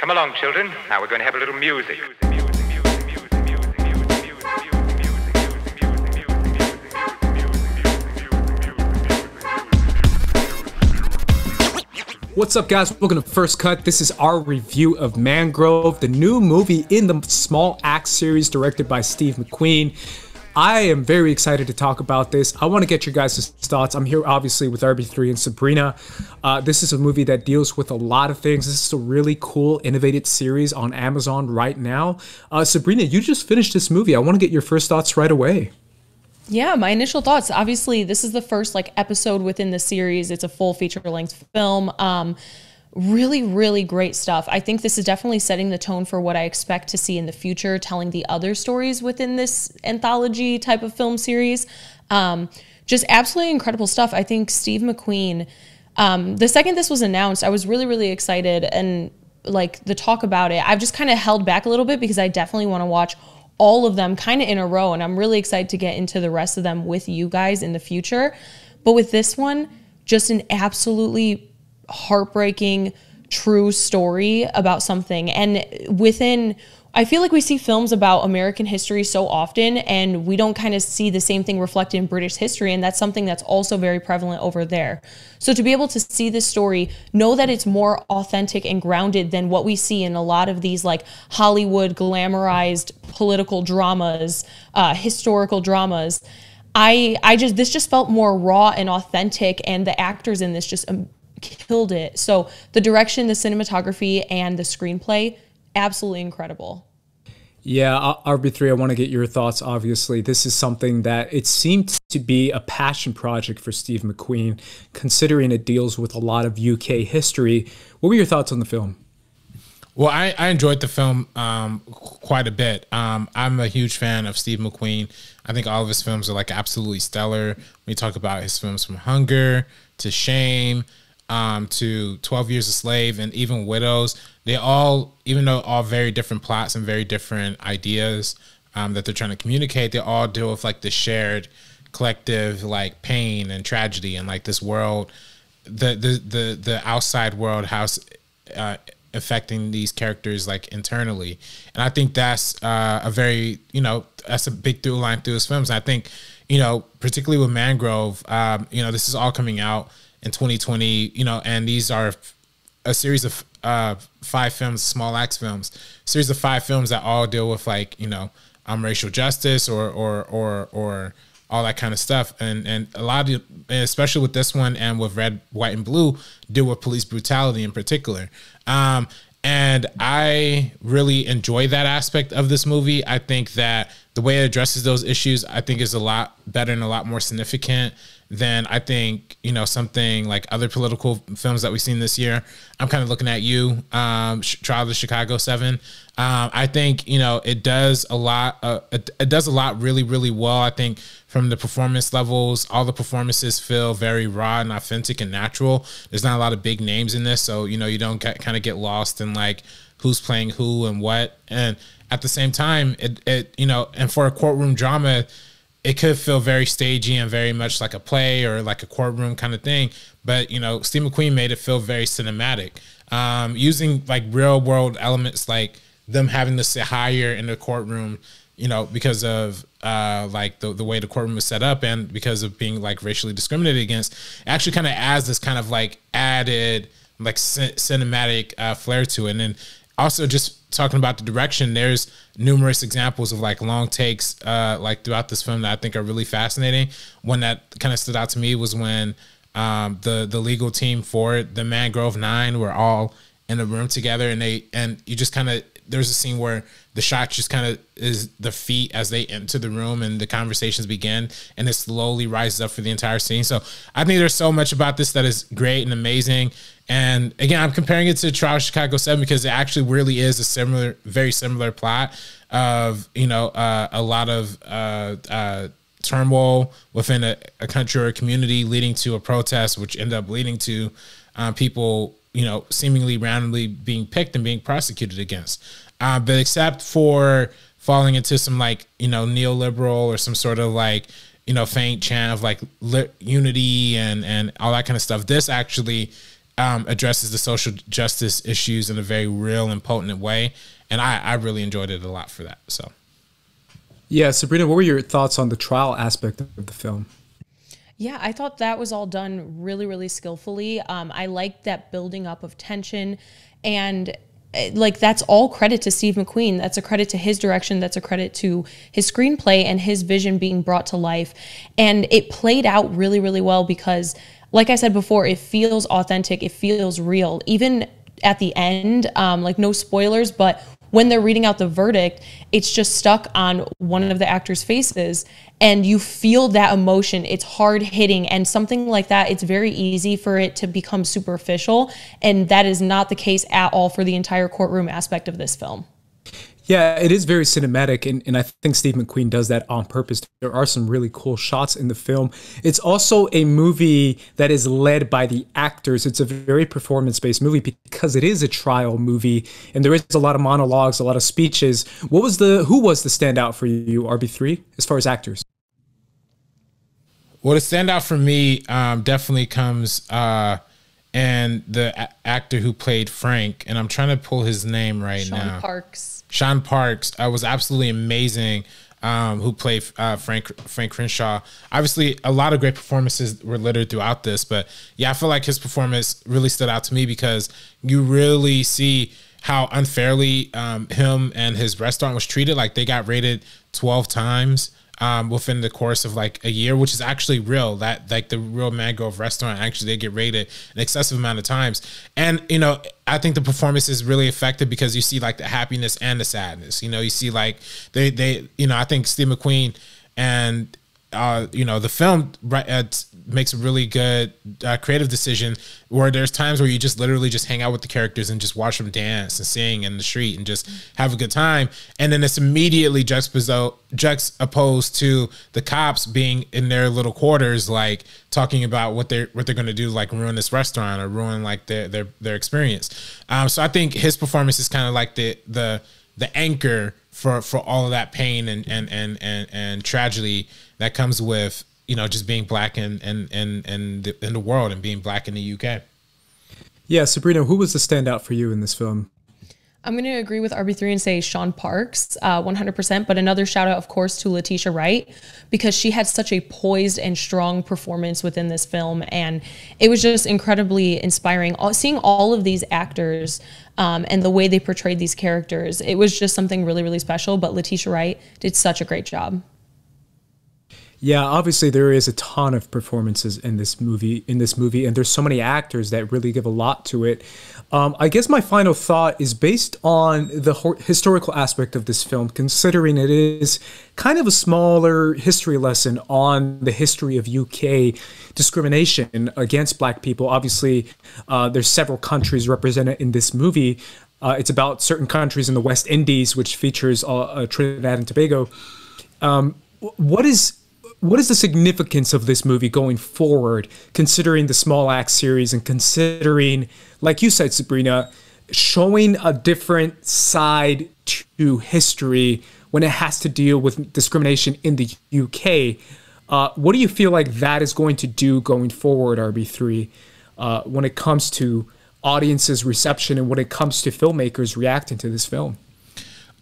Come along, children. Now we're going to have a little music. What's up, guys? Welcome to First Cut. This is our review of Mangrove, the new movie in the Small Axe series directed by Steve McQueen. I am very excited to talk about this. I want to get your guys' thoughts. I'm here, obviously, with RB3 and Sabrina. Uh, this is a movie that deals with a lot of things. This is a really cool, innovative series on Amazon right now. Uh, Sabrina, you just finished this movie. I want to get your first thoughts right away. Yeah, my initial thoughts. Obviously, this is the first like episode within the series. It's a full feature length film. Um, really, really great stuff. I think this is definitely setting the tone for what I expect to see in the future, telling the other stories within this anthology type of film series. Um, just absolutely incredible stuff. I think Steve McQueen, um, the second this was announced, I was really, really excited and like the talk about it. I've just kind of held back a little bit because I definitely want to watch all of them kind of in a row. And I'm really excited to get into the rest of them with you guys in the future. But with this one, just an absolutely heartbreaking true story about something and within I feel like we see films about American history so often, and we don't kind of see the same thing reflected in British history. And that's something that's also very prevalent over there. So to be able to see this story, know that it's more authentic and grounded than what we see in a lot of these like Hollywood glamorized political dramas, uh, historical dramas. I, I just this just felt more raw and authentic and the actors in this just um, killed it. So the direction, the cinematography, and the screenplay, absolutely incredible. Yeah, uh, RB3, I want to get your thoughts. Obviously, this is something that it seemed to be a passion project for Steve McQueen, considering it deals with a lot of UK history. What were your thoughts on the film? Well, I, I enjoyed the film um, quite a bit. Um, I'm a huge fan of Steve McQueen. I think all of his films are like absolutely stellar. We talk about his films from Hunger to Shame um, to 12 Years a Slave and even Widows. They all, even though all very different plots and very different ideas um, that they're trying to communicate, they all deal with like the shared collective like pain and tragedy and like this world, the the the the outside world how's uh, affecting these characters like internally, and I think that's uh, a very you know that's a big through line through his films. And I think you know particularly with Mangrove, um, you know this is all coming out in 2020, you know, and these are a series of uh, five films, small acts films, series of five films that all deal with like, you know, um, racial justice or, or, or, or all that kind of stuff. And, and a lot of, especially with this one and with red, white, and blue deal with police brutality in particular. Um, and I really enjoy that aspect of this movie. I think that the way it addresses those issues, I think is a lot better and a lot more significant then I think you know something like other political films that we've seen this year. I'm kind of looking at you, um, Trial of the Chicago Seven. Um, I think you know it does a lot. Uh, it, it does a lot really, really well. I think from the performance levels, all the performances feel very raw and authentic and natural. There's not a lot of big names in this, so you know you don't get, kind of get lost in like who's playing who and what. And at the same time, it, it you know, and for a courtroom drama, it could feel very stagey and very much like a play or like a courtroom kind of thing. But you know, Steve McQueen made it feel very cinematic, um, using like real world elements, like them having to sit higher in the courtroom, you know, because of uh, like the, the way the courtroom was set up and because of being like racially discriminated against. Actually, kind of adds this kind of like added like c- cinematic uh, flair to it. And then also just talking about the direction there's numerous examples of like long takes uh, like throughout this film that i think are really fascinating one that kind of stood out to me was when um, the the legal team for the mangrove nine were all in a room together and they and you just kind of there's a scene where the shot just kind of is the feet as they enter the room and the conversations begin and it slowly rises up for the entire scene so i think there's so much about this that is great and amazing and again i'm comparing it to trial chicago 7 because it actually really is a similar very similar plot of you know uh, a lot of uh, uh, turmoil within a, a country or a community leading to a protest which end up leading to uh, people you know, seemingly randomly being picked and being prosecuted against. Uh, but except for falling into some like, you know, neoliberal or some sort of like, you know, faint chant of like li- unity and, and all that kind of stuff, this actually um, addresses the social justice issues in a very real and potent way. And I, I really enjoyed it a lot for that. So. Yeah, Sabrina, what were your thoughts on the trial aspect of the film? Yeah, I thought that was all done really, really skillfully. Um, I liked that building up of tension and eh, like that's all credit to Steve McQueen. That's a credit to his direction. That's a credit to his screenplay and his vision being brought to life. And it played out really, really well because, like I said before, it feels authentic. It feels real. Even at the end, um, like no spoilers, but when they're reading out the verdict, it's just stuck on one of the actors' faces and you feel that emotion. It's hard hitting and something like that, it's very easy for it to become superficial. And that is not the case at all for the entire courtroom aspect of this film. Yeah, it is very cinematic, and, and I think Steve McQueen does that on purpose. There are some really cool shots in the film. It's also a movie that is led by the actors. It's a very performance based movie because it is a trial movie, and there is a lot of monologues, a lot of speeches. What was the who was the standout for you, RB three, as far as actors? Well, the standout for me um, definitely comes. Uh, and the a- actor who played Frank, and I'm trying to pull his name right Sean now. Parks. Sean Parks uh, was absolutely amazing. Um, who played uh, Frank Frank Crenshaw? Obviously, a lot of great performances were littered throughout this, but yeah, I feel like his performance really stood out to me because you really see how unfairly um, him and his restaurant was treated. Like they got rated twelve times um, within the course of like a year, which is actually real. That like the real Mangrove restaurant actually they get rated an excessive amount of times, and you know I think the performance is really effective because you see like the happiness and the sadness. You know, you see like they they you know I think Steve McQueen and uh, you know, the film uh, makes a really good uh, creative decision where there's times where you just literally just hang out with the characters and just watch them dance and sing in the street and just have a good time. And then it's immediately juxtaposed, juxtaposed to the cops being in their little quarters, like talking about what they're what they're going to do, like ruin this restaurant or ruin like their their, their experience. Um, so I think his performance is kind of like the the the anchor for for all of that pain and and and and, and tragedy that comes with you know just being black and and and and in the world and being black in the UK. Yeah, Sabrina, who was the standout for you in this film? I'm going to agree with RB3 and say Sean Parks, uh, 100%. But another shout out, of course, to Letitia Wright, because she had such a poised and strong performance within this film. And it was just incredibly inspiring. All, seeing all of these actors um, and the way they portrayed these characters, it was just something really, really special. But Letitia Wright did such a great job. Yeah, obviously there is a ton of performances in this movie. In this movie, and there's so many actors that really give a lot to it. Um, I guess my final thought is based on the historical aspect of this film, considering it is kind of a smaller history lesson on the history of UK discrimination against Black people. Obviously, uh, there's several countries represented in this movie. Uh, it's about certain countries in the West Indies, which features uh, uh Trinidad and Tobago. Um, what is what is the significance of this movie going forward, considering the Small Axe series and considering, like you said, Sabrina, showing a different side to history when it has to deal with discrimination in the UK? Uh, what do you feel like that is going to do going forward, RB3, uh, when it comes to audiences' reception and when it comes to filmmakers reacting to this film?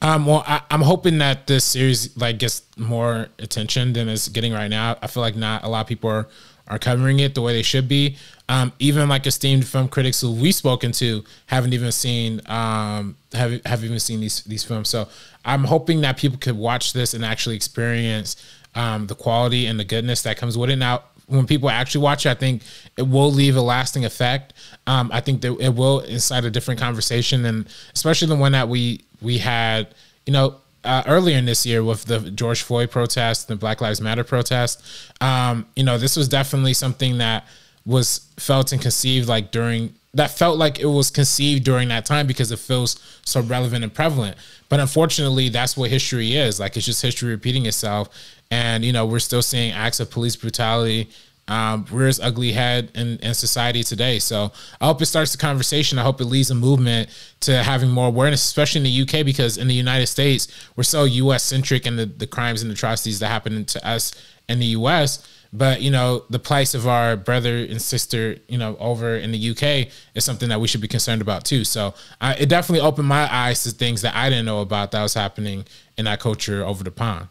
Um, well, I, am hoping that this series like gets more attention than it's getting right now. I feel like not a lot of people are, are covering it the way they should be. Um, even like esteemed film critics who we've spoken to haven't even seen um, have have even seen these these films. So I'm hoping that people could watch this and actually experience um, the quality and the goodness that comes with it. Now, when people actually watch it, I think it will leave a lasting effect. Um, I think that it will incite a different conversation, and especially the one that we we had, you know, uh, earlier in this year with the George Floyd protest, the Black Lives Matter protest, um, you know, this was definitely something that was felt and conceived like during that felt like it was conceived during that time because it feels so relevant and prevalent. But unfortunately, that's what history is. Like it's just history repeating itself. And, you know, we're still seeing acts of police brutality um, are as ugly head in, in society today. So I hope it starts the conversation. I hope it leads a movement to having more awareness, especially in the UK, because in the United States, we're so US centric and the, the crimes and atrocities that happen to us in the US. But you know, the plight of our brother and sister, you know, over in the UK is something that we should be concerned about too. So uh, it definitely opened my eyes to things that I didn't know about that was happening in that culture over the pond.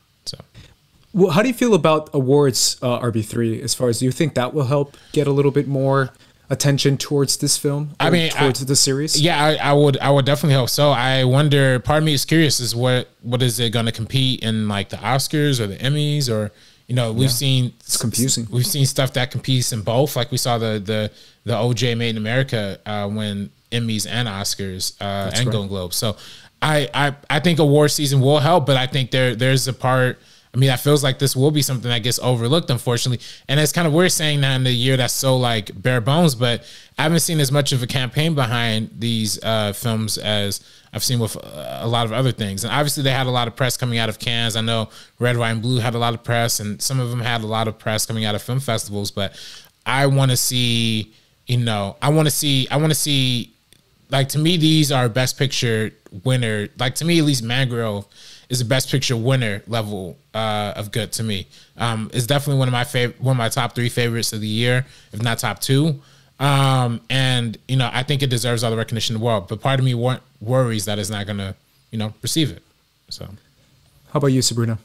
Well, how do you feel about awards uh, RB3 as far as do you think that will help get a little bit more attention towards this film? I mean, towards I, the series? Yeah, I, I, would I would definitely hope so. I wonder, part of me is curious is what what is it going to compete in like the Oscars or the Emmys or you know, we've yeah, seen it's confusing. We've seen stuff that competes in both. Like we saw the the the OJ Made in America uh, when Emmys and Oscars uh, and right. Golden Globes. So I, I I think award season will help, but I think there there's a part I mean, that feels like this will be something that gets overlooked, unfortunately. And it's kind of weird saying that in a year that's so like bare bones, but I haven't seen as much of a campaign behind these uh, films as I've seen with uh, a lot of other things. And obviously, they had a lot of press coming out of Cannes. I know Red, White, and Blue had a lot of press, and some of them had a lot of press coming out of film festivals. But I want to see, you know, I want to see, I want to see, like to me, these are best picture winner. Like to me, at least, Mangrove is a best picture winner level uh, of good to me. Um, it's definitely one of my favorite, one of my top three favorites of the year, if not top two. Um, and you know, I think it deserves all the recognition in the world. But part of me wor- worries that it's not gonna, you know, receive it. So, how about you, Sabrina?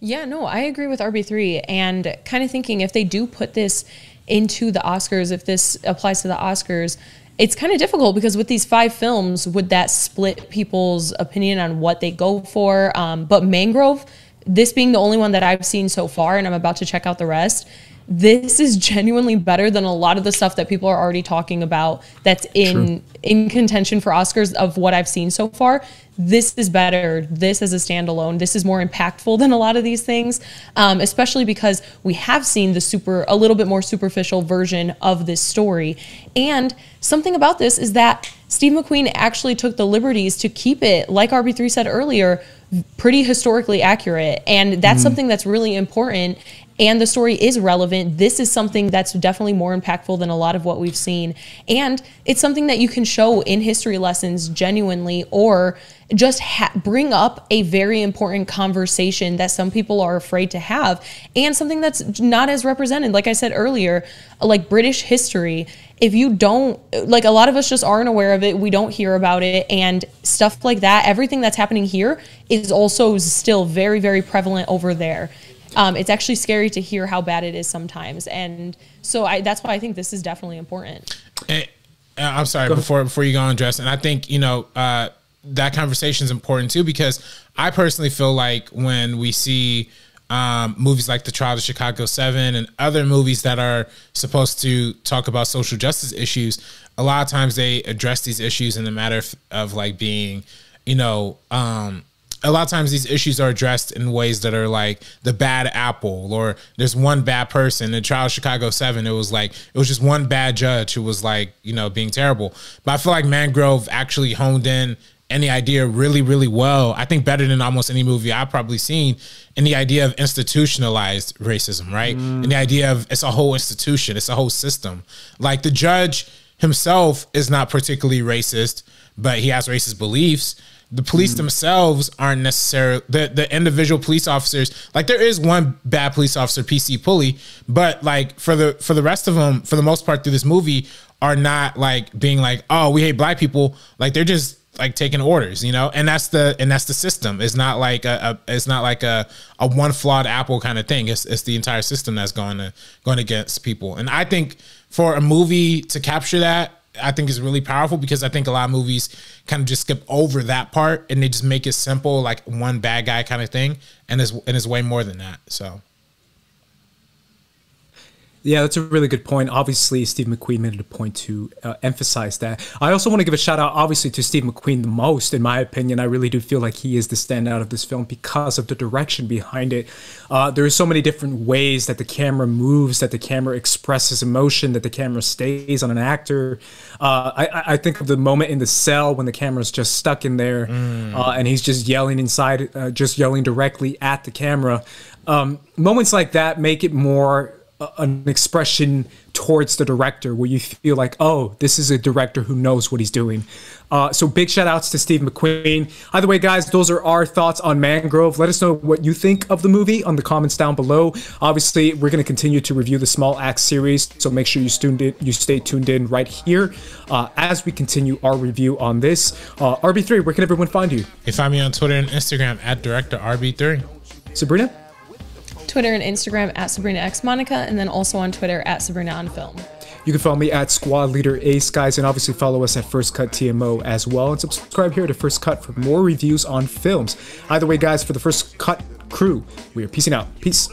Yeah, no, I agree with RB three, and kind of thinking if they do put this into the Oscars, if this applies to the Oscars, it's kind of difficult because with these five films, would that split people's opinion on what they go for? Um, but Mangrove, this being the only one that I've seen so far, and I'm about to check out the rest, this is genuinely better than a lot of the stuff that people are already talking about that's in True. in contention for Oscars of what I've seen so far. This is better. This as a standalone. This is more impactful than a lot of these things, um, especially because we have seen the super a little bit more superficial version of this story. And something about this is that Steve McQueen actually took the liberties to keep it, like RB3 said earlier, pretty historically accurate. And that's mm something that's really important and the story is relevant. This is something that's definitely more impactful than a lot of what we've seen. And it's something that you can show in history lessons genuinely or just ha- bring up a very important conversation that some people are afraid to have and something that's not as represented like i said earlier like british history if you don't like a lot of us just aren't aware of it we don't hear about it and stuff like that everything that's happening here is also still very very prevalent over there um, it's actually scary to hear how bad it is sometimes. And so I, that's why I think this is definitely important. And, eh, eh, I'm sorry go before ahead. before you go on dress, and I think you know uh, that conversation is important too because I personally feel like when we see. Um, movies like The Trial of Chicago Seven and other movies that are supposed to talk about social justice issues, a lot of times they address these issues in the matter of, of like being, you know, um, a lot of times these issues are addressed in ways that are like the bad apple or there's one bad person. The trial of Chicago Seven, it was like it was just one bad judge who was like you know being terrible. But I feel like Mangrove actually honed in any idea really really well. I think better than almost any movie I've probably seen. in the idea of institutionalized racism, right? Mm. And the idea of it's a whole institution, it's a whole system. Like the judge himself is not particularly racist, but he has racist beliefs the police mm. themselves aren't necessarily the, the individual police officers like there is one bad police officer pc pulley but like for the for the rest of them for the most part through this movie are not like being like oh we hate black people like they're just like taking orders you know and that's the and that's the system it's not like a, a it's not like a, a one flawed apple kind of thing it's, it's the entire system that's going to going against people and i think for a movie to capture that I think is really powerful because I think a lot of movies kind of just skip over that part and they just make it simple, like one bad guy kind of thing, and it's and it's way more than that. So yeah, that's a really good point. Obviously, Steve McQueen made it a point to uh, emphasize that. I also want to give a shout out, obviously, to Steve McQueen the most, in my opinion. I really do feel like he is the standout of this film because of the direction behind it. Uh, there are so many different ways that the camera moves, that the camera expresses emotion, that the camera stays on an actor. Uh, I, I, think of the moment in the cell when the camera's just stuck in there mm. Uh, and he's just yelling inside, uh, just yelling directly at the camera. Um, moments like that make it more an expression towards the director where you feel like, oh, this is a director who knows what he's doing. Uh, so big shout outs to Steve McQueen. Either way, guys, those are our thoughts on Mangrove. Let us know what you think of the movie on the comments down below. Obviously, we're going to continue to review the Small Axe series, so make sure you, tuned in, you stay tuned in right here uh, as we continue our review on this. Uh, RB3, where can everyone find you? You can find me on Twitter and Instagram at director RB3. Sabrina? Twitter and Instagram at Sabrina X Monica, and then also on Twitter at Sabrina on Film. You can follow me at Squad Leader Ace, guys, and obviously follow us at First Cut TMO as well. And subscribe here to First Cut for more reviews on films. Either way, guys, for the First Cut crew, we are peacing out. Peace.